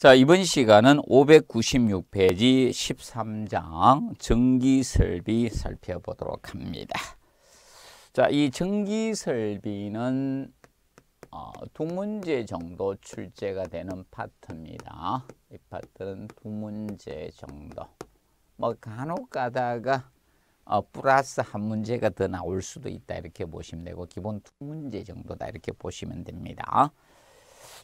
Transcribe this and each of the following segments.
자, 이번 시간은 596페이지 13장 전기설비 살펴보도록 합니다. 자, 이 전기설비는 어, 두 문제 정도 출제가 되는 파트입니다. 이 파트는 두 문제 정도. 뭐 간혹 가다가 어, 플러스 한 문제가 더 나올 수도 있다 이렇게 보시면 되고 기본 두 문제 정도다 이렇게 보시면 됩니다.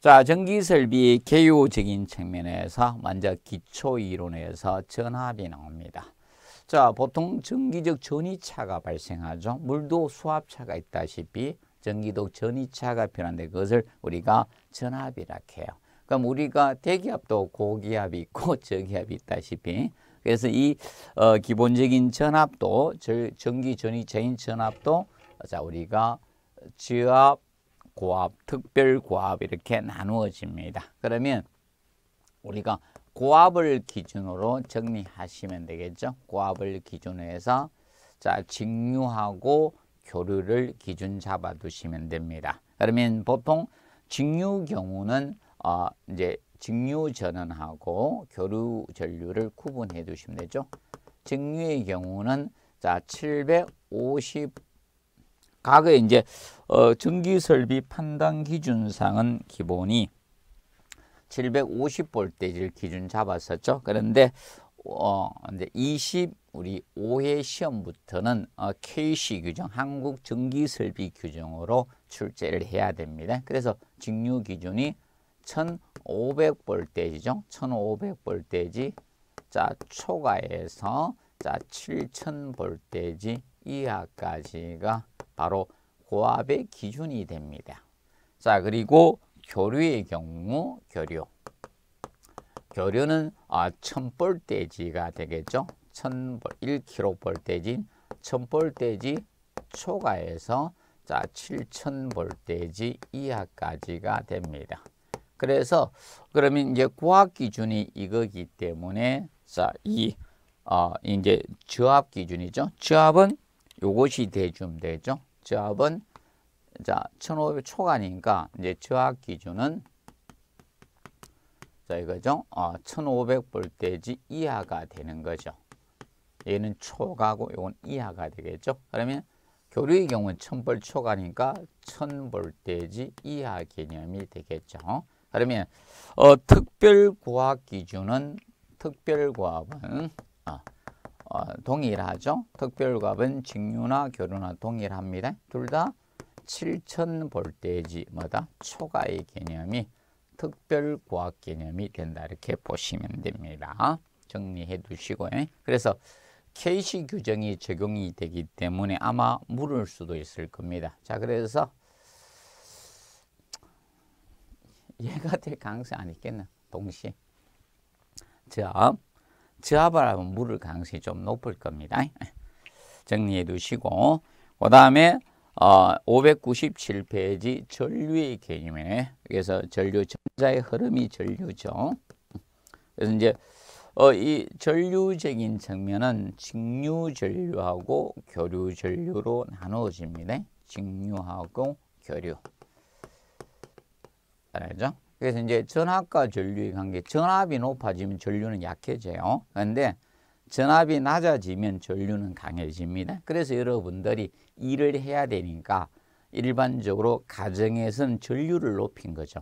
자, 전기설비 개요적인 측면에서 먼저 기초이론에서 전압이 나옵니다. 자, 보통 전기적 전이차가 발생하죠. 물도 수압차가 있다시피 전기도 전이차가 필요한데 그것을 우리가 전압이라 해요. 그럼 우리가 대기압도 고기압이 있고 저기압이 있다시피 그래서 이 어, 기본적인 전압도 전기 전이차인 전압도 자 우리가 지압 고압, 특별 고압 이렇게 나누어집니다. 그러면 우리가 고압을 기준으로 정리하시면 되겠죠. 고압을 기준으로 해서 자 직류하고 교류를 기준 잡아 두시면 됩니다. 그러면 보통 직류 경우는 어, 이제 직류 전원하고 교류 전류를 구분해 두시면 되죠. 직류의 경우는 자750 각의 이제 어, 전기설비 판단 기준상은 기본이 750볼트를 기준 잡았었죠. 그런데 어, 이제 20 우리 5회 시험부터는 어, KC 규정, 한국 전기설비 규정으로 출제를 해야 됩니다. 그래서 직류 기준이 1 5 0 0볼지죠1 5 0 0볼지 자, 초과해서 자, 7000볼트 이하까지가 바로 고압의 기준이 됩니다. 자, 그리고 교류의 경우 교류. 교류는 아, 1볼트지가 되겠죠. 1 0 1kV인 1 0 0볼트지 초과해서 자, 7000볼트지 이하까지가 됩니다. 그래서 그러면 이제 고압 기준이 이거기 때문에 자, 이 어, 이제 저압 기준이죠. 저압은 요것이 대줌되죠. 저압은 자, 1500 초과니까 이제 저압 기준은 자, 이거죠. 어, 1500 볼테지 이하가 되는 거죠. 얘는 초과고 이건 이하가 되겠죠. 그러면 교류의 경우는 1000볼 초과니까 1000볼테지 이하 개념이 되겠죠. 그러면 어, 특별 고압 기준은 특별 고압은 어, 어, 동일하죠. 특별값은 직류나 결혼나 동일합니다. 둘 다 7천 볼테지 뭐다 초과의 개념이 특별 고압 개념이 된다 이렇게 보시면 됩니다. 정리해 두시고요. 그래서 KC 규정이 적용이 되기 때문에 아마 물을 수도 있을 겁니다. 자 그래서 얘가 될 가능성이 아니겠나 동시에 자 저압을 하면 물을 가능성이 좀 높을 겁니다. 정리해 두시고 그 다음에 어, 597페이지 전류의 개념에 그래서 전류 전자의 흐름이 전류죠. 그래서 이제 어, 이 전류적인 측면은 직류 전류하고 교류 전류로 나누어집니다. 직류하고 교류. 알죠? 그래서 이제 전압과 전류의 관계, 전압이 높아지면 전류는 약해져요. 그런데 전압이 낮아지면 전류는 강해집니다. 그래서 여러분들이 일을 해야 되니까 일반적으로 가정에서는 전류를 높인 거죠.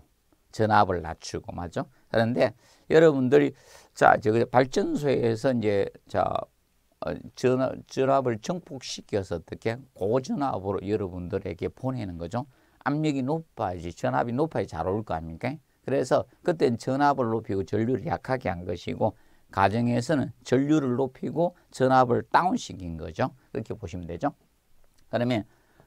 전압을 낮추고 맞죠? 그런데 여러분들이 자, 저 그 발전소에서 이제 자 어, 전압, 전압을 증폭시켜서 어떻게 고전압으로 여러분들에게 보내는 거죠. 압력이 높아야지 전압이 높아야 잘올 거 아닙니까? 그래서 그때는 전압을 높이고 전류를 약하게 한 것이고 가정에서는 전류를 높이고 전압을 다운시킨 거죠. 그렇게 보시면 되죠. 그러면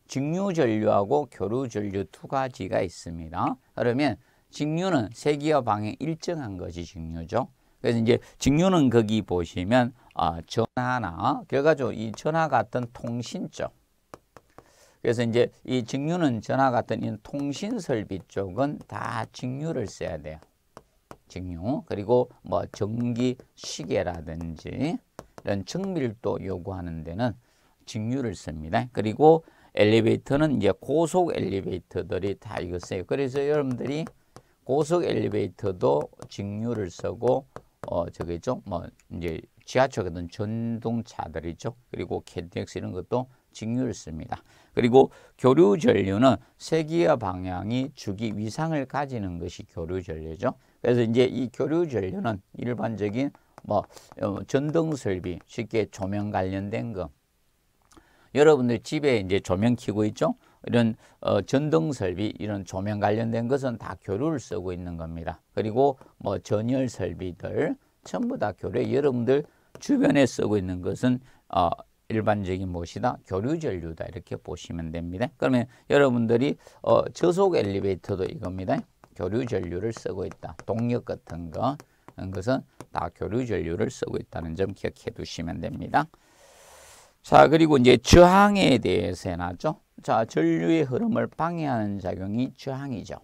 직류전류하고 교류전류 두 가지가 있습니다. 그러면 직류는 세기와 방향 일정한 것이 직류죠. 그래서 이제 직류는 거기 보시면 아, 전하나 결과적으로 이 전하 같은 통신 쪽 그래서 이제 이 직류는 전화 같은 이 통신 설비 쪽은 다 직류를 써야 돼요. 직류. 그리고 뭐 전기 시계라든지 이런 정밀도 요구하는 데는 직류를 씁니다. 그리고 엘리베이터는 이제 고속 엘리베이터들이 다 이거 써요. 그래서 여러분들이 고속 엘리베이터도 직류를 쓰고 어 저기죠. 뭐 이제 지하철 같은 전동차들이죠. 그리고 KTX 이런 것도 직류를 씁니다. 그리고 교류 전류는 세기의 방향이 주기 위상을 가지는 것이 교류 전류죠. 그래서 이제 이 교류 전류는 일반적인 뭐 어, 전등 설비, 쉽게 조명 관련된 거. 여러분들 집에 이제 조명 켜고 있죠? 이런 어, 전등 설비, 이런 조명 관련된 것은 다 교류를 쓰고 있는 겁니다. 그리고 뭐 전열 설비들 전부 다 교류. 여러분들 주변에 쓰고 있는 것은 어, 일반적인 무엇이다? 교류전류다 이렇게 보시면 됩니다. 그러면 여러분들이 어, 저속 엘리베이터도 이겁니다. 교류전류를 쓰고 있다. 동력 같은 거그 음, 것은 다 교류전류를 쓰고 있다는 점 기억해 두시면 됩니다. 자 그리고 이제 저항에 대해서 해놨죠. 자 전류의 흐름을 방해하는 작용이 저항이죠.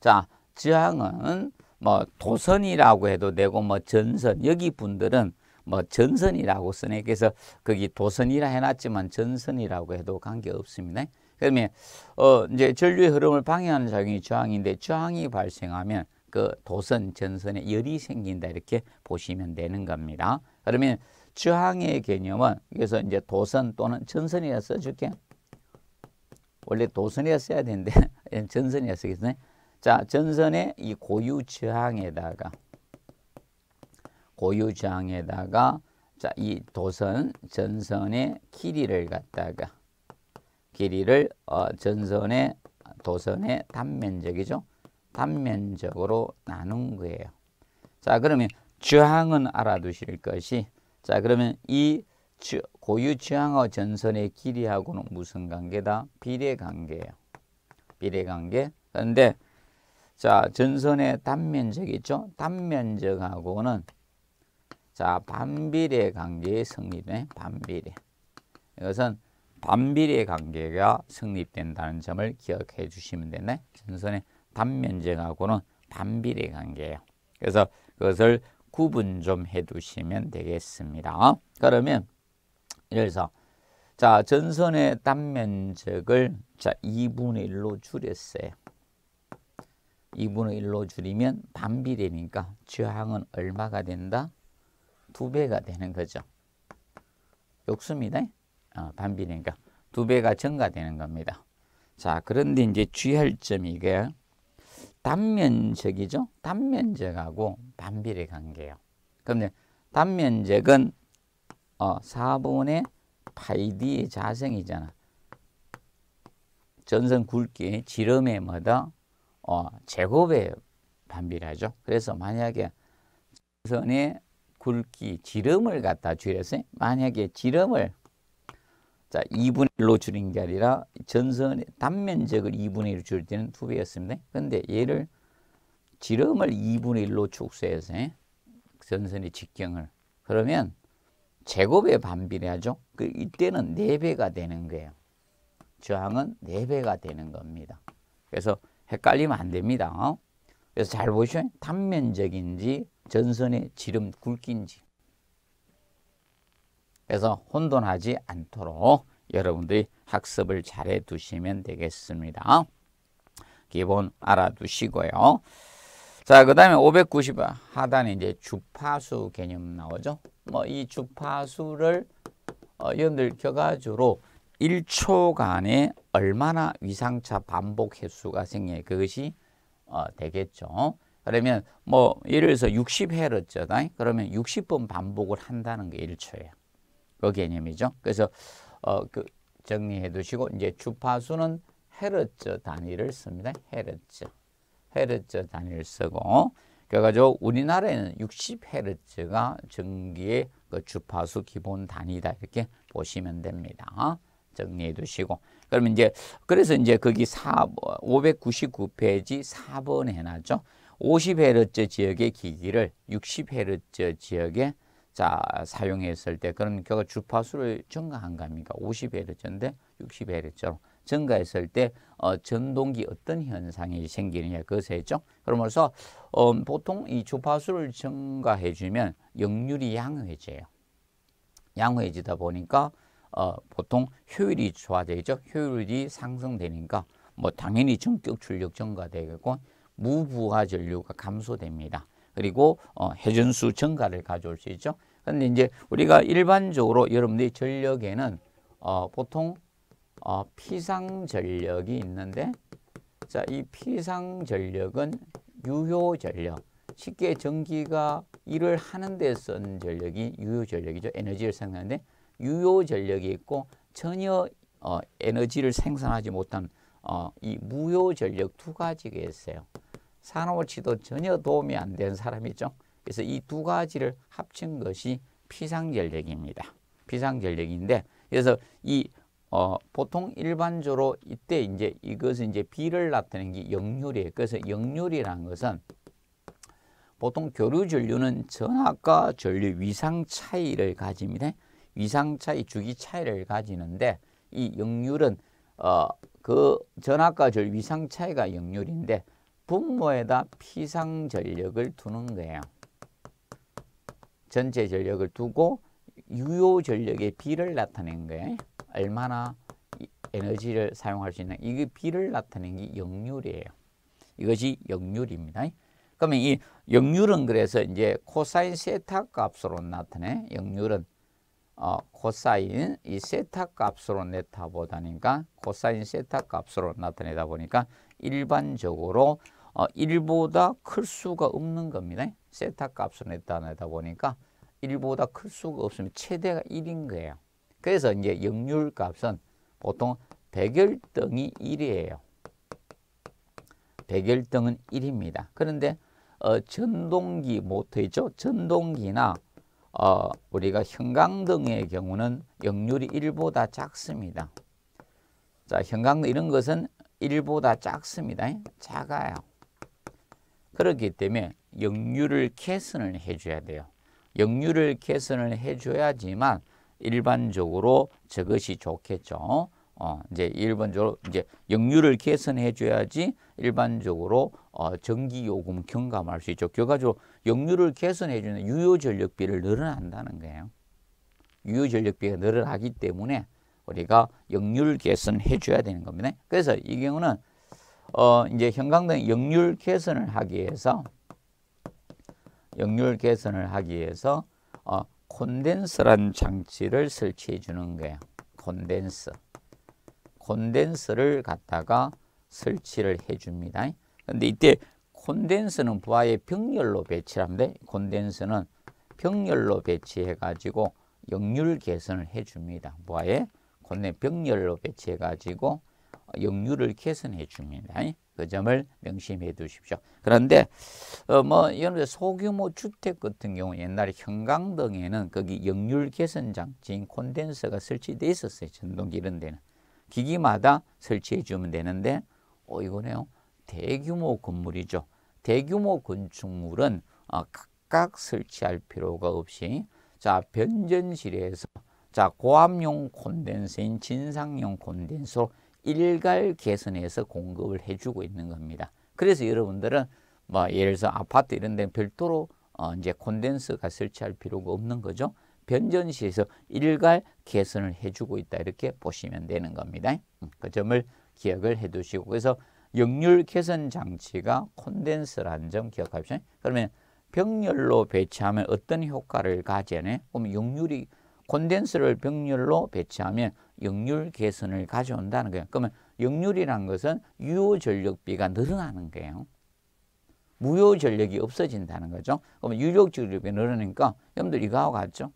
자 저항은 뭐 도선이라고 해도 되고 뭐 전선 여기 분들은 뭐 전선이라고 쓰네. 그래서 거기 도선이라 해놨지만 전선이라고 해도 관계없습니다. 그러면 어 이제 전류의 흐름을 방해하는 작용이 저항인데 저항이 발생하면 그 도선 전선에 열이 생긴다 이렇게 보시면 되는 겁니다. 그러면 저항의 개념은 그래서 이제 도선 또는 전선이라 써줄게. 원래 도선이라 써야 되는데 전선이라 쓰겠네. 자 전선의 이 고유 저항에다가 고유장에다가 자, 이 도선 전선의 길이를 갖다가 길이를 어, 전선의 도선의 단면적이죠. 단면적으로 나눈 거예요. 자, 그러면 주항은 알아두실 것이 자, 그러면 이 고유 주항어 전선의 길이하고는 무슨 관계다? 비례 관계예요. 비례 관계. 그런데 자, 전선의 단면적 있죠? 단면적하고는 자, 반비례 관계의 성립에 반비례. 이것은 반비례 관계가 성립된다는 점을 기억해 주시면 되네. 전선의 단면적하고는 반비례 관계예요. 그래서 그것을 구분 좀해 두시면 되겠습니다. 그러면 예를 들어서 자, 전선의 단면적을 자, 2분의 1로 줄였어요. 2분의 1로 줄이면 반비례니까 저항은 얼마가 된다? 두 배가 되는 거죠. 욕수입니다. 아, 반비니까 두 배가 증가되는 겁니다. 자, 그런데 이제 주의할 점이 이게 단면적이죠. 단면적하고 반비례 관계예요. 그런데 단면적은 어, 4분의 파이 d의 자생이잖아. 전선 굵기 지름에 뭐다? 어, 제곱에 반비례죠 그래서 만약에 전선의 굵기, 지름을 갖다 줄여서 만약에 지름을 자 2분의 1로 줄인 게 아니라 전선의 단면적을 2분의 1로 줄 때는 2배였습니다. 근데 얘를 지름을 2분의 1로 축소해서 전선의 직경을 그러면 제곱에 반비례하죠. 그 이때는 4배가 되는 거예요. 저항은 4배가 되는 겁니다. 그래서 헷갈리면 안 됩니다. 어? 그래서 잘 보시면 단면적인지 전선의 지름 굵기인지 그래서 혼돈하지 않도록 여러분들이 학습을 잘해 두시면 되겠습니다. 기본 알아두시고요. 자, 그 다음에 590 하단에 이제 주파수 개념 나오죠. 뭐 이 주파수를 어, 여러분들 켜가지로 1초간에 얼마나 위상차 반복 횟수가 생겨 그것이 어, 되겠죠. 그러면 뭐 예를 들어서 60회를 잖아 그러면 60번 반복을 한다는 게 1초예요. 그 개념이죠. 그래서 어, 그 정리해 두시고 이제 주파수는 헤르츠 단위를 씁니다. 헤르츠. 헤르츠 단위를 쓰고 그래가지고 우리나라에는 60헤르츠가 전기의 그 주파수 기본 단위다 이렇게 보시면 됩니다. 정리해 두시고 그러면 이제 그래서 이제 거기 4 599페이지 4번에 해놨죠. 50Hz 지역의 기기를 60Hz 지역에 자, 사용했을 때 그럼 결국 주파수를 증가한 겁니까? 50Hz인데 60Hz로 증가했을 때 어, 전동기 어떤 현상이 생기느냐 그것이죠. 그러면서 어, 보통 이 주파수를 증가해 주면 역률이 양호해져요. 양호해지다 보니까 어, 보통 효율이 좋아지죠. 효율이 상승되니까 뭐 당연히 전격 출력 증가되고 겠 무부하 전류가 감소됩니다. 그리고 어, 회전수 증가를 가져올 수 있죠. 그런데 이제 우리가 일반적으로 여러분들이 전력에는 어, 보통 어, 피상 전력이 있는데 자, 이 피상 전력은 유효 전력. 쉽게 전기가 일을 하는 데 쓴 전력이 유효 전력이죠. 에너지를 생산하는데 유효 전력이 있고 전혀 어, 에너지를 생산하지 못한 어, 이 무효 전력 두 가지가 있어요. 산호치도 전혀 도움이 안 된 사람이죠. 그래서 이 두 가지를 합친 것이 피상전력입니다. 피상전력인데 그래서 이 어, 보통 일반적으로 이때 이제 이것은 이제 비를 나타내는 게 역률이에요. 그래서 역률이라는 것은 보통 교류 전류는 전압과 전류 위상 차이를 가집니다. 위상 차이, 주기 차이를 가지는데 이 역률은 어, 그 전압과 전류 위상 차이가 역률인데 분모에다 피상 전력을 두는 거예요. 전체 전력을 두고 유효 전력의 비를 나타낸 거예요. 얼마나 에너지를 사용할 수 있는 이게 비를 나타낸 게 역률이에요. 이것이 역률입니다. 그러면 이 역률은 그래서 이제 코사인 세타 값으로 나타내. 역률은 어, 코사인 이 세타 값으로 내다 보다니까 코사인 세타 값으로 나타내다 보니까 일반적으로 어, 1보다 클 수가 없는 겁니다. 세타 값을 나타내다 보니까 1보다 클 수가 없으면 최대가 1인 거예요. 그래서 이제 역률 값은 보통 백열등이 1이에요. 백열등은 1입니다. 그런데 어, 전동기 모터 있죠? 전동기나 어, 우리가 형광등의 경우는 역률이 1보다 작습니다. 자, 형광등 이런 것은 1보다 작습니다. 예? 작아요. 그렇기 때문에 역류를 개선을 해줘야 돼요. 역류를 개선을 해줘야지만 일반적으로 저것이 좋겠죠. 어, 이제 일반적으로 이제 역류를 개선해 줘야지 일반적으로 어, 전기 요금 경감할 수 있죠. 결과적으로 역류를 개선해 주는 유효 전력비를 늘어난다는 거예요. 유효 전력비가 늘어나기 때문에 우리가 역류를 개선해 줘야 되는 겁니다. 그래서 이 경우는 어, 이제 형광등 역률 개선을 하기 위해서 역률 개선을 하기 위해서 어, 콘덴서란 장치를 설치해 주는 거예요. 콘덴서. 콘덴서를 갖다가 설치를 해 줍니다. 근데 이때 콘덴서는 부하의 병렬로 배치를 합니다. 콘덴서는 병렬로 배치해 가지고 역률 개선을 해 줍니다. 부하의 콘덴 병렬로 배치해 가지고 역류를 개선해 줍니다. 그 점을 명심해 두십시오. 그런데 어뭐여러 소규모 주택 같은 경우 옛날에 형광등에는 거기 역률 개선 장치인 콘덴서가 설치돼 있었어요. 전동기 이런 데는 기기마다 설치해 주면 되는데 어 이거네요. 대규모 건물이죠. 대규모 건축물은 어, 각각 설치할 필요가 없이 자 변전실에서 자 고압용 콘덴서인 진상용 콘덴서 일괄 개선해서 공급을 해주고 있는 겁니다. 그래서 여러분들은 뭐 예를 들어서 아파트 이런 데 별도로 어 이제 콘덴서가 설치할 필요가 없는 거죠. 변전시에서 일괄 개선을 해주고 있다 이렇게 보시면 되는 겁니다. 음, 그 점을 기억을 해두시고 그래서 역률 개선 장치가 콘덴서라는 점기억하시오 그러면 병렬로 배치하면 어떤 효과를 가지냐? 그럼 역률이 콘덴서를 병렬로 배치하면 역률 개선을 가져온다는 거예요. 그러면 역률이란 것은 유효 전력비가 늘어나는 거예요. 무효 전력이 없어진다는 거죠. 그러면 유효 전력이 늘어나니까 여러분들 이거하고 같죠.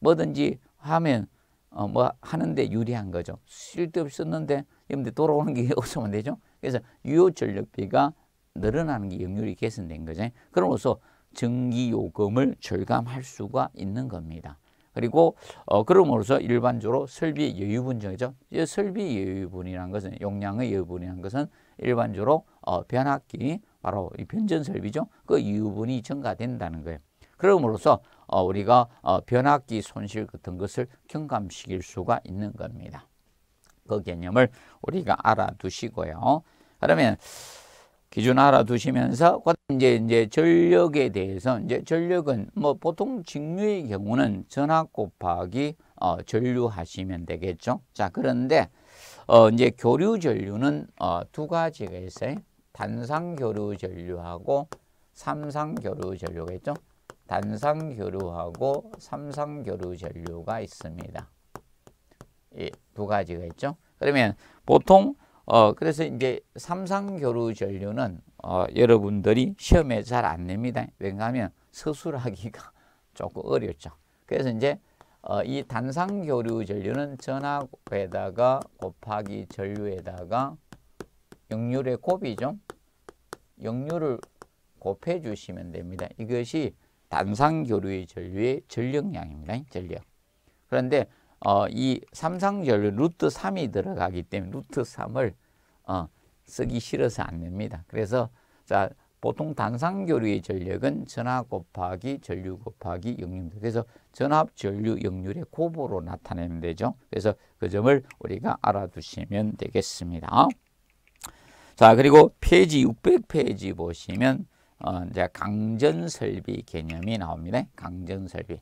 뭐든지 하면 어, 뭐 하는데 유리한 거죠. 쓸데없이 썼는데 여러분들 돌아오는 게 없으면 되죠. 그래서 유효 전력비가 늘어나는 게 역률이 개선된 거죠. 그러므서 전기요금을 절감할 수가 있는 겁니다. 그리고 어, 그럼으로써 일반적으로 설비 여유분정이죠. 이 설비 여유분이라는 것은 용량의 여유분이라는 것은 일반적으로 어, 변압기 바로 이 변전 설비죠. 그여 유분이 증가된다는 거예요. 그럼으로써 어, 우리가 어, 변압기 손실 같은 것을 경감시킬 수가 있는 겁니다. 그 개념을 우리가 알아두시고요. 그러면 기준 알아두시면서 이제 이제 전력에 대해서 이제 전력은 뭐 보통 직류의 경우는 전압 곱하기 어, 전류하시면 되겠죠. 자 그런데 어, 이제 교류 전류는 어, 두 가지가 있어요. 단상 교류 전류하고 삼상 교류 전류가 있죠. 단상 교류하고 삼상 교류 전류가 있습니다. 예, 두 가지가 있죠. 그러면 보통 어, 그래서 이제 삼상교류 전류는 어, 여러분들이 시험에 잘 안 냅니다. 왜냐하면 서술하기가 조금 어렵죠. 그래서 이제 어, 이 단상교류 전류는 전압에다가 곱하기 전류에다가 역류의 곱이죠. 역류를 곱해 주시면 됩니다. 이것이 단상교류의 전류의 전력량입니다. 전력. 그런데 어, 이 삼상절 루트 3이 들어가기 때문에 루트 3을 어, 쓰기 싫어서 안 냅니다. 그래서 자 보통 단상교류의 전력은 전하 곱하기 전류 곱하기 역류입니다. 그래서 전압 전류 역률의 곱으로 나타내면 되죠. 그래서 그 점을 우리가 알아두시면 되겠습니다. 자 그리고 페이지 600페이지 보시면 어, 이제 강전설비 개념이 나옵니다. 강전설비.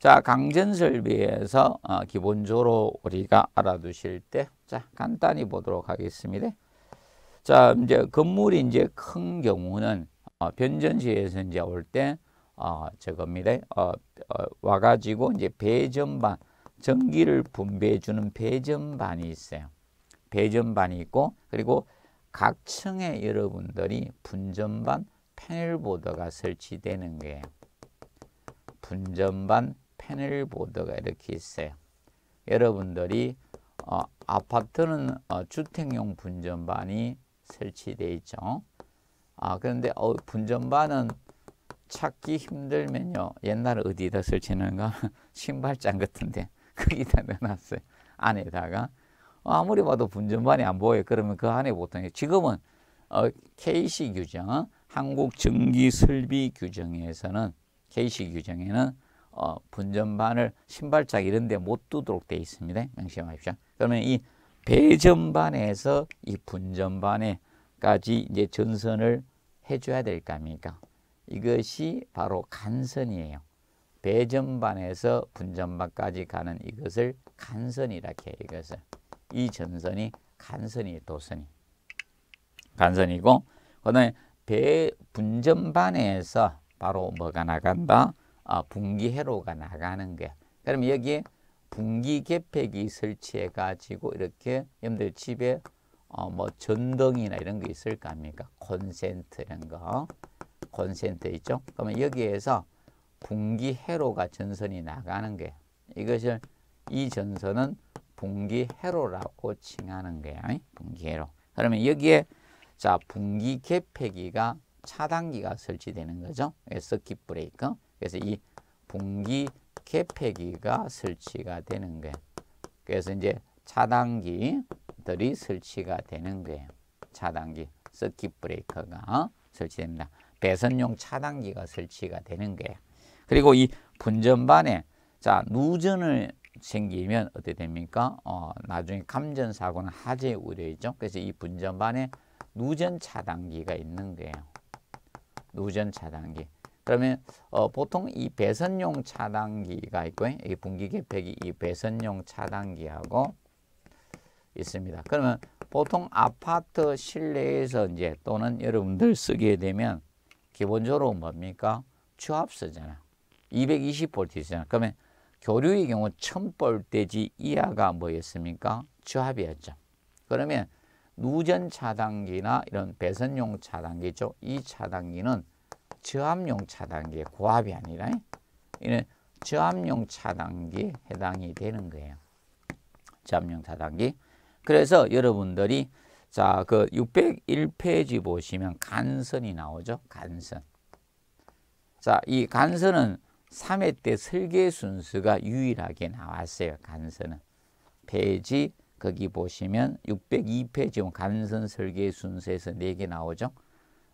자, 강전 설비에서 어, 기본적으로 우리가 알아두실 때, 자, 간단히 보도록 하겠습니다. 자, 이제 건물이 이제 큰 경우는 어, 변전시에서 이제 올때 어, 저겁니다. 어, 어, 와가지고 이제 배전반, 전기를 분배해주는 배전반이 있어요. 배전반이 있고, 그리고 각 층에 여러분들이 분전반 패널보드가 설치되는 거예요. 분전반 패널 보드가 이렇게 있어요. 여러분들이 어, 아파트는 어, 주택용 분전반이 설치되어 있죠. 아, 그런데 어, 분전반은 찾기 힘들면요. 옛날에 어디다 설치는가 신발장 같은데 거기다 넣어놨어요. 안에다가. 어, 아무리 봐도 분전반이 안 보여요. 그러면 그 안에 보통 지금은 어, KC 규정, 한국전기설비 규정에서는 KC 규정에는 어, 분전반을 신발짝 이런 데 못 두도록 되어 있습니다. 명심하십시오. 그러면 이 배전반에서 이 분전반에까지 이제 전선을 해줘야 될거 아닙니까? 이것이 바로 간선이에요. 배전반에서 분전반까지 가는 이것을 간선이라 해요. 이것을. 이 전선이 간선이 도선이. 간선이고, 그 다음에 배 분전반에서 바로 뭐가 나간다? 어, 분기 회로가 나가는 거야. 그럼 여기에 분기 개폐기 설치해 가지고 이렇게 여러분들 집에 어, 뭐 전등이나 이런 거 있을 거 아닙니까? 콘센트 이런 거. 콘센트 있죠? 그러면 여기에서 분기 회로가 전선이 나가는 거예요. 이것을 이 전선은 분기 회로라고 칭하는 거예 분기 회로. 그러면 여기에 자, 분기 개폐기가 차단기가 설치되는 거죠. 서킷 브레이크. 그래서 이 분기 개폐기가 설치가 되는 거예요. 그래서 이제 차단기들이 설치가 되는 거예요. 차단기, 서킷 브레이커가 어? 설치됩니다. 배선용 차단기가 설치가 되는 거예요. 그리고 이 분전반에 자 누전을 생기면 어떻게 됩니까? 어, 나중에 감전 사고는 하재 우려이죠. 그래서 이 분전반에 누전 차단기가 있는 거예요. 누전 차단기. 그러면 어, 보통 이 배선용 차단기가 있고 이 분기 계팩이 이 배선용 차단기하고 있습니다. 그러면 보통 아파트 실내에서 이제 또는 여러분들 쓰게 되면 기본적으로 뭡니까? 주합쓰잖아. 220볼트잖아. 그러면 교류의 경우 1000볼트지 이하가 뭐였습니까? 주합이었죠. 그러면 누전 차단기나 이런 배선용 차단기죠. 이 차단기는 저압용 차단기의 고압이 아니라 이는 저압용 차단기에 해당이 되는 거예요. 저압용 차단기. 그래서 여러분들이 자, 그 601페이지 보시면 간선이 나오죠. 간선. 자, 이 간선은 3회 때 설계 순서가 유일하게 나왔어요. 간선은. 페이지 거기 보시면 602페이지 뭐 간선 설계 순서에서 4개 나오죠.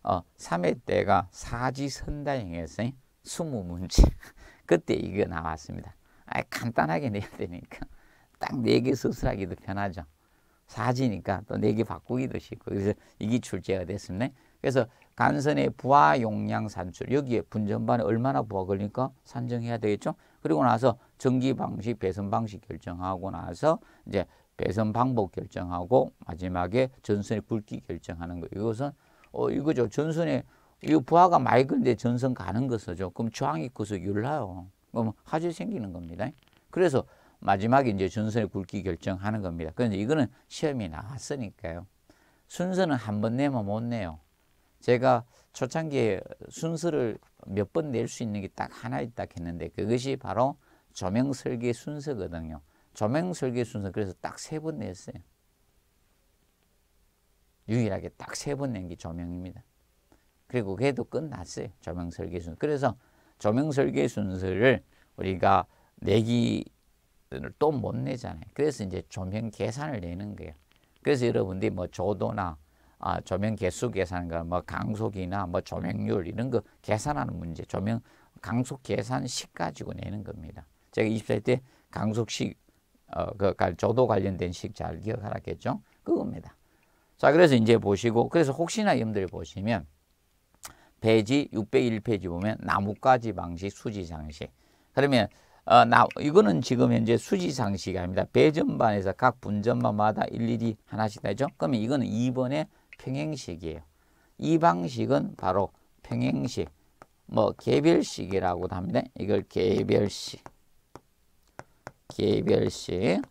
어, 3회 때가 사지선다형에서 스무문제 그때 이거 나왔습니다. 아, 간단하게 내야 되니까 딱 네개 수술하기도 편하죠. 사지니까 또 네 개 바꾸기도 쉽고 그래서 이게 출제가 됐습니다. 그래서 간선의 부하 용량 산출 여기에 분전반에 얼마나 부하 걸니까 산정해야 되겠죠. 그리고 나서 전기 방식, 배선 방식 결정하고 나서 이제 배선 방법 결정하고 마지막에 전선의 굵기 결정하는 거 이것은 어, 이거죠. 전선에 이 부하가 맑은데 전선 가는 것이죠. 그럼 저항이 커서 열나요. 그럼 하질 생기는 겁니다. 그래서 마지막에 이제 전선의 굵기 결정하는 겁니다. 그런데 이거는 시험이 나왔으니까요. 순서는 한 번 내면 못 내요. 제가 초창기에 순서를 몇 번 낼 수 있는 게 딱 하나 있다 했는데 그것이 바로 조명 설계 순서거든요. 조명 설계 순서 그래서 딱 세 번 냈어요. 유일하게 딱 세 번 낸 게 조명입니다. 그리고 그래도 끝났어요. 조명 설계 순. 그래서 조명 설계 순서를 우리가 내기또못 내잖아요. 그래서 이제 조명 계산을 내는 거예요. 그래서 여러분들이 뭐 조도나 아, 조명 개수 계산과 뭐 강속이나 뭐 조명률 이런 거 계산하는 문제, 조명 강속 계산식 가지고 내는 겁니다. 제가 20살 때 강속식 어, 그 조도 관련된 식 잘 기억하라겠죠? 그겁니다. 자, 그래서 이제 보시고, 그래서 혹시나 여러분들 보시면, 배지 601페이지 보면 나뭇가지 방식, 수지 장식. 그러면 어, 나, 이거는 지금 현재 수지 장식이 아닙니다. 배전반에서 각 분전반마다 일일이 하나씩 되죠. 그러면 이거는 2번의 평행식이에요. 이 방식은 바로 평행식, 뭐 개별식이라고 도 합니다. 이걸 개별식, 개별식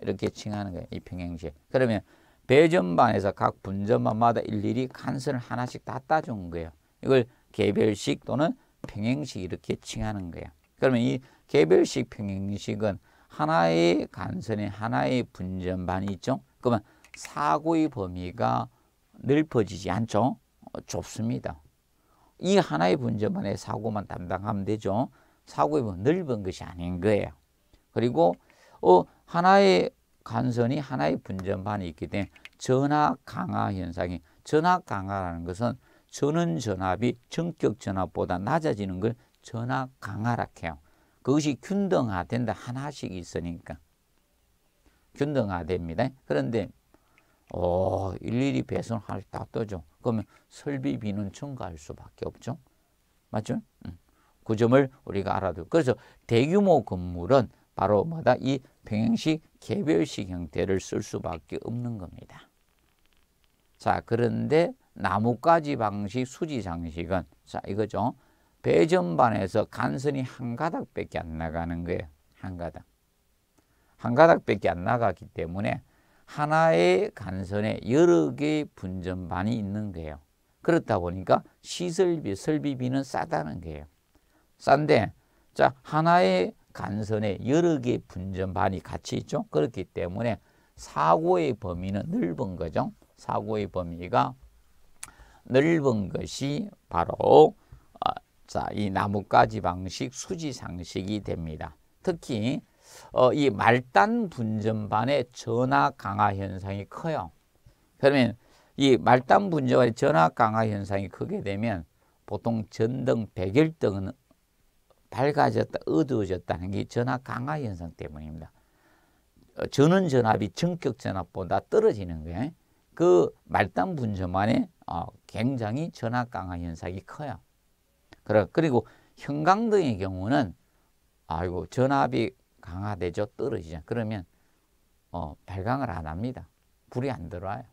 이렇게 칭하는 거예요. 이 평행식. 그러면 배전반에서 각 분전반마다 일일이 간선을 하나씩 다 따준 거예요. 이걸 개별식 또는 평행식 이렇게 칭하는 거예요. 그러면 이 개별식 평행식은 하나의 간선에 하나의 분전반이 있죠. 그러면 사고의 범위가 넓어지지 않죠. 어, 좁습니다. 이 하나의 분전반에 사고만 담당하면 되죠. 사고의 범위 넓은 것이 아닌 거예요. 그리고 어, 하나의 간선이 하나의 분전반이 있기 때문에 전압 강화 현상이 전압 강화라는 것은 전원 전압이 전격 전압보다 낮아지는 걸 전압 강화라 해요. 그것이 균등화된다 하나씩 있으니까 균등화됩니다. 그런데 오, 어, 일일이 배선할 다 떠죠. 그러면 설비비는 증가할 수밖에 없죠. 맞죠? 음. 그 점을 우리가 알아두. 그래서 대규모 건물은 바로 뭐다 이 평행식 개별식 형태를 쓸 수밖에 없는 겁니다. 자, 그런데 나뭇가지 방식, 수지 장식은 자, 이거죠. 배전반에서 간선이 한 가닥밖에 안 나가는 거예요. 한 가닥. 한 가닥밖에 안 나가기 때문에 하나의 간선에 여러 개의 분전반이 있는 거예요. 그렇다 보니까 시설비, 설비비는 싸다는 거예요. 싼데 자 하나의 간선에 여러 개의 분전반이 같이 있죠. 그렇기 때문에 사고의 범위는 넓은 거죠. 사고의 범위가 넓은 것이 바로 어, 자, 이 나뭇가지 방식 수지 상식이 됩니다. 특히 어, 이 말단 분전반의 전하 강화 현상이 커요. 그러면 이 말단 분전반의 전하 강화 현상이 크게 되면 보통 전등 백열등은 밝아졌다, 어두워졌다는 게 전압 강화 현상 때문입니다. 어, 전원 전압이 정격 전압보다 떨어지는 게 그 말단 분점만에 어, 굉장히 전압 강화 현상이 커요. 그리고 형광등의 경우는 아이고 전압이 강화되죠 떨어지죠. 그러면 어, 발광을 안 합니다. 불이 안 들어와요.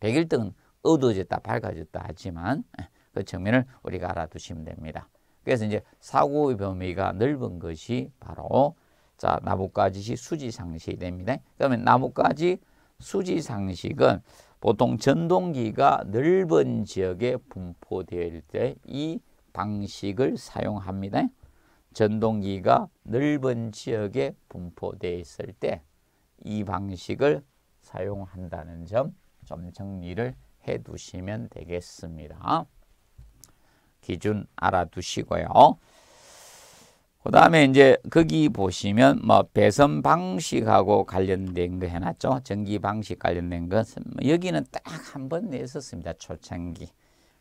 백일등은 어두워졌다 밝아졌다 하지만 그 측면을 우리가 알아두시면 됩니다. 그래서 이제 사고의 범위가 넓은 것이 바로 자나뭇가지시 수지상식이 됩니다. 그러면 나뭇가지 수지상식은 보통 전동기가 넓은 지역에 분포될 때 이 방식을 사용합니다. 전동기가 넓은 지역에 분포되어 있을 때 이 방식을 사용한다는 점 좀 정리를 해 두시면 되겠습니다. 기준 알아두시고요. 그 다음에 이제 거기 보시면 뭐 배선 방식하고 관련된 거 해놨죠. 전기 방식 관련된 것. 여기는 딱 한 번 냈었습니다. 초창기.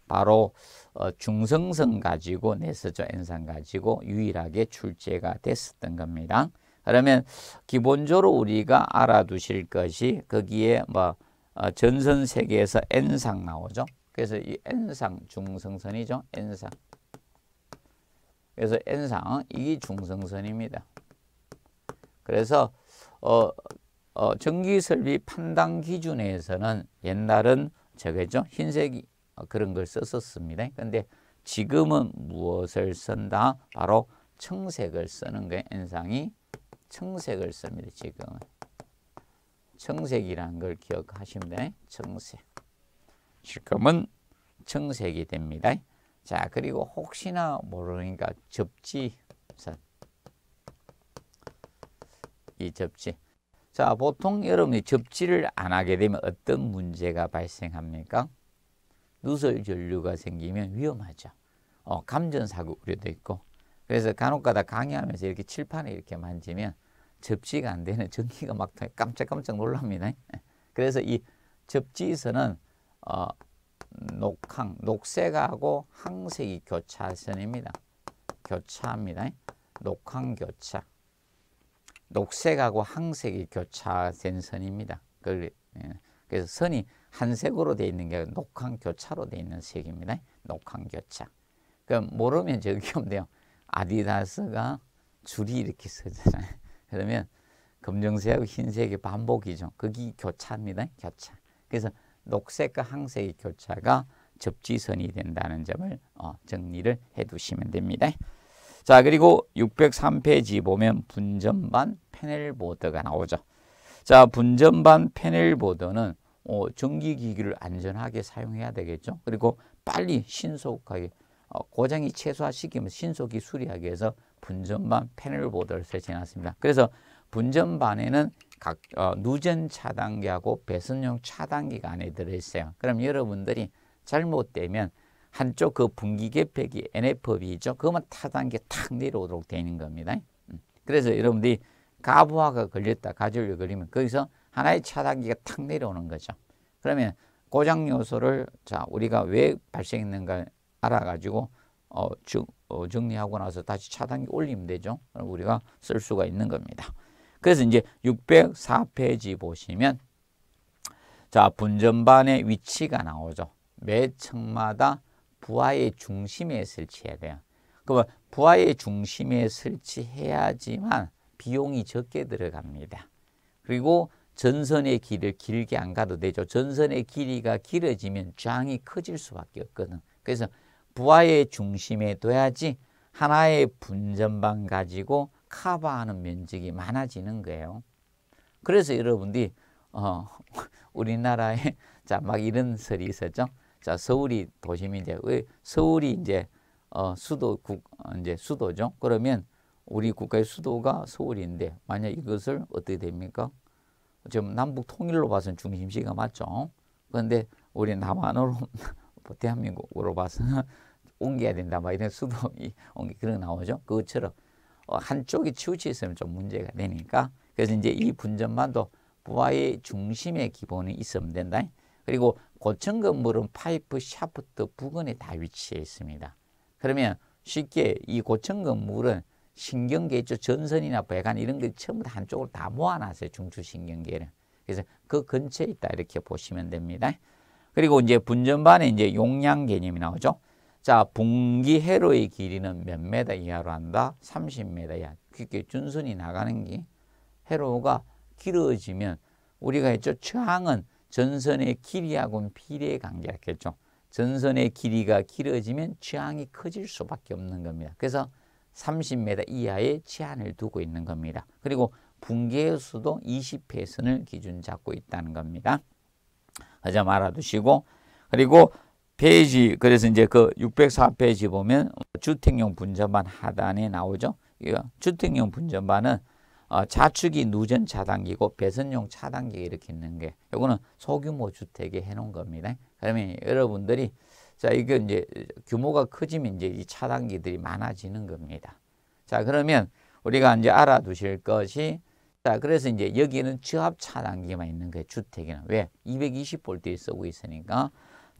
바로 어, 중성성 가지고 냈었죠. 엔산 가지고 유일하게 출제가 됐었던 겁니다. 그러면 기본적으로 우리가 알아두실 것이 거기에 뭐 어, 전선 세계에서 N상 나오죠. 그래서 이 N상 중성선이죠. N상. 그래서 N상 이게 중성선입니다. 그래서 어, 어, 전기설비 판단 기준에서는 옛날은 저게죠. 흰색 어, 그런 걸 썼었습니다. 근데 지금은 무엇을 쓴다? 바로 청색을 쓰는 게 N상이 청색을 씁니다. 지금은. 청색이라는 걸 기억하시면 돼. 청색. 실금은 청색이 됩니다. 자, 그리고 혹시나 모르니까 접지이 접지. 자, 보통 여러분이 접지를 안 하게 되면 어떤 문제가 발생합니까? 누설 전류가 생기면 위험하죠. 어, 감전사고 우려도 있고. 그래서 간혹가다 강의하면서 이렇게 칠판에 이렇게 만지면 접지가 안 되는 전기가 막 깜짝깜짝 놀랍니다. 그래서 이 접지선은 어, 녹항, 녹색하고 항색이 교차선입니다. 교차합니다. 녹항 교차. 녹색하고 항색이 교차된 선입니다. 예. 그래서 선이 한색으로 되어 있는 게 녹항 교차로 되어 있는 색입니다. 녹항 교차. 그럼 모르면 저기 보면 돼요. 아디다스가 줄이 이렇게 서잖아요. 그러면 검정색하고 흰색의 반복이죠. 그게 교차입니다. 교차. 그래서 녹색과 항색의 교차가 접지선이 된다는 점을 어, 정리를 해두시면 됩니다. 자 그리고 603페이지 보면 분전반 패널보드가 나오죠. 자 분전반 패널보드는 어, 전기기기를 안전하게 사용해야 되겠죠. 그리고 빨리 신속하게 어, 고장이 최소화시키면 신속히 수리하기 위해서 분전반 패널보드를 설치해놨습니다. 그래서 분전반에는 각 어, 누전 차단기하고 배선용 차단기가 안에 들어있어요. 그럼 여러분들이 잘못되면 한쪽 그 분기 계팩이 NFB죠. 그것만 타단계 탁 내려오도록 되는 겁니다. 음. 그래서 여러분들이 가부하가 걸렸다, 가졸이 걸리면 거기서 하나의 차단기가 탁 내려오는 거죠. 그러면 고장 요소를 자 우리가 왜 발생했는가 알아가지고 어, 중, 어, 정리하고 나서 다시 차단기 올리면 되죠. 우리가 쓸 수가 있는 겁니다. 그래서 이제 604페이지 보시면 자 분전반의 위치가 나오죠. 매 층마다 부하의 중심에 설치해야 돼요. 그러면 부하의 중심에 설치해야지만 비용이 적게 들어갑니다. 그리고 전선의 길을 길게 안 가도 되죠. 전선의 길이가 길어지면 장이 커질 수밖에 없거든. 그래서 부하의 중심에 둬야지 하나의 분전방 가지고 커버하는 면적이 많아지는 거예요. 그래서 여러분들이 어, 우리나라에 자 막 이런 설이 있었죠. 자 서울이 도심인데 왜 서울이 이제 어, 수도국 어, 이제 수도죠. 그러면 우리 국가의 수도가 서울인데 만약 이것을 어떻게 됩니까? 지금 남북 통일로 봐서는 중심지가 맞죠. 그런데 우리 남한으로 대한민국으로 봐서는 옮겨야 된다. 막 이런 수도 옮기 그런 나오죠. 그것처럼 어, 한쪽이 치우쳐 있으면 좀 문제가 되니까 그래서 이제 이 분전만도 부하의 중심에 기본이 있으면 된다. 그리고 고층 건물은 파이프 샤프트 부근에 다 위치해 있습니다. 그러면 쉽게 이 고층 건물은 신경계죠 전선이나 배관 이런 게 전부 다 한쪽으로 다 모아놨어요. 중추신경계를. 그래서 그 근처에 있다 이렇게 보시면 됩니다. 그리고 이제 분전반에 이제 용량 개념이 나오죠. 자, 분기회로의 길이는 몇 메다 이하로 한다? 30m 이하. 그게 준선이 나가는 게 회로가 길어지면 우리가 했죠. 처항은 전선의 길이하고는 비례 관계였겠죠. 전선의 길이가 길어지면 취항이 커질 수밖에 없는 겁니다. 그래서 30m 이하의 제한을 두고 있는 겁니다. 그리고 붕괴 수도 20회선을 기준 잡고 있다는 겁니다. 하자 말아두시고 그리고 페이지 그래서 이제 그 604페이지 보면 주택용 분전반 하단에 나오죠. 이거 주택용 분전반은 어, 좌축이 누전 차단기고 배선용 차단기 이렇게 있는 게 이거는 소규모 주택에 해놓은 겁니다. 그러면 여러분들이 자 이게 이제 규모가 커지면 이제 이 차단기들이 많아지는 겁니다. 자 그러면 우리가 이제 알아두실 것이 자 그래서 이제 여기는 지압 차단기만 있는 거예요. 주택에는 왜 220볼트에 쓰고 있으니까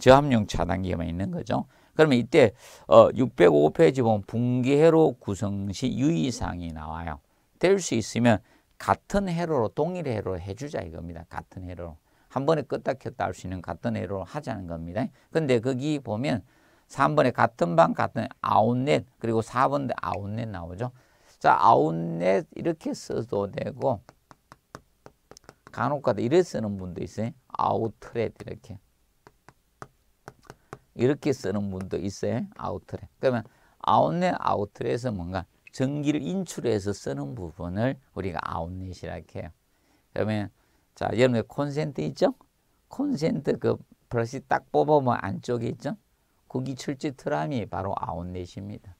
저함용 차단기만 있는 거죠. 그러면 이때 어, 605페이지 보면 분기회로 구성 시 유의사항이 나와요. 될 수 있으면 같은 회로로 동일 회로로 해주자 이겁니다. 같은 회로로. 한 번에 껐다 켰다 할 수 있는 같은 회로로 하자는 겁니다. 근데 거기 보면 3번에 같은 방 같은 아웃넷 그리고 4번에 아웃넷 나오죠. 자 아웃넷 이렇게 써도 되고 간혹가다 이래 쓰는 분도 있어요. 아웃트렛 이렇게. 이렇게 쓰는 분도 있어요. 아웃렛. 그러면 아웃렛, 아웃렛에서 뭔가 전기를 인출해서 쓰는 부분을 우리가 아웃렛이라고 해요. 그러면 자, 여러분 콘센트 있죠? 콘센트 그 브러시 딱 뽑으면 안쪽에 있죠? 거기 출지 트람이 바로 아웃렛입니다.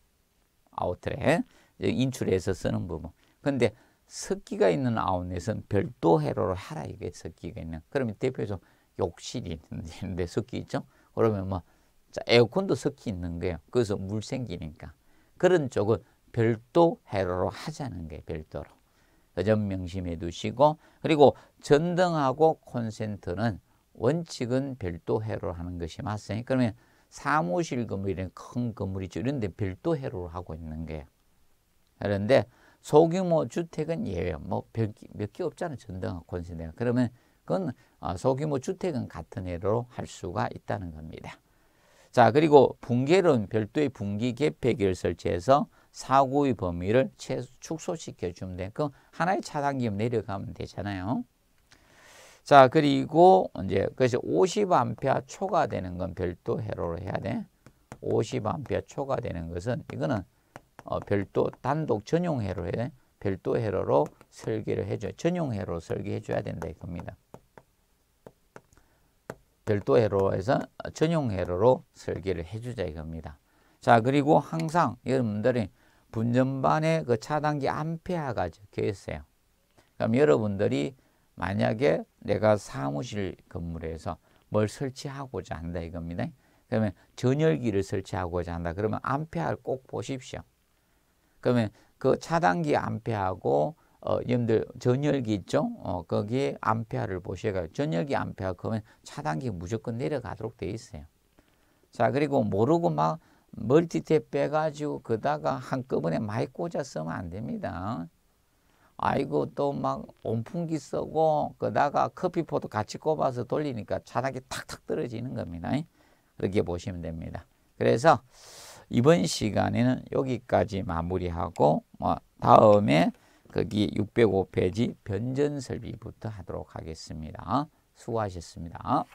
아웃렛. 인출해서 쓰는 부분. 근데 석기가 있는 아웃렛은 별도 회로로 하라 이게 석기가 있는. 그러면 대표적 욕실이 있는데 석기 있죠? 그러면 뭐 자, 에어컨도 섞여 있는 거예요. 그래서 물 생기니까. 그런 쪽은 별도 회로로 하자는 게 별도로. 그 점 명심해 두시고 그리고 전등하고 콘센트는 원칙은 별도 회로로 하는 것이 맞습니 그러면 사무실 건물 이런 큰 건물이 죠 이런 데 별도 회로로 하고 있는 거예요. 그런데 소규모 주택은 예외. 뭐몇개 없잖아요. 전등하고 콘센트가. 그러면 그건 아, 소규모 주택은 같은 회로로 할 수가 있다는 겁니다. 자 그리고 붕괴론 별도의 붕기 개폐기를 설치해서 사고의 범위를 축소시켜 주면 돼. 그럼 하나의 차단 기업 내려가면 되잖아요. 자 그리고 이제 그것이 50A 초과되는 건 별도 회로로 해야 돼. 50A 초과되는 것은 이거는 어, 별도 단독 전용 회로에 별도 회로로 설계를 해줘 전용 회로 설계해 줘야 된다 이겁니다. 별도 회로에서 전용 회로로 설계를 해주자 이겁니다. 자 그리고 항상 여러분들이 분전반에 그 차단기 암페아가 적혀 있어요. 그럼 여러분들이 만약에 내가 사무실 건물에서 뭘 설치하고자 한다 이겁니다. 그러면 전열기를 설치하고자 한다. 그러면 암페아를 꼭 보십시오. 그러면 그 차단기 암페하고 어, 여러분들 전열기 있죠? 어, 거기에 암페아를 보셔가요 전열기 암페아 그러면 차단기 무조건 내려가도록 돼 있어요. 자 그리고 모르고 막 멀티탭 빼가지고 그다가 한꺼번에 마이 꽂아 쓰면 안 됩니다. 아이고 또 막 온풍기 쓰고 그다가 커피포도 같이 꼽아서 돌리니까 차단기 탁탁 떨어지는 겁니다. 그렇게 보시면 됩니다. 그래서 이번 시간에는 여기까지 마무리하고 뭐 다음에 거기 605페이지 변전 설비부터 하도록 하겠습니다. 수고하셨습니다.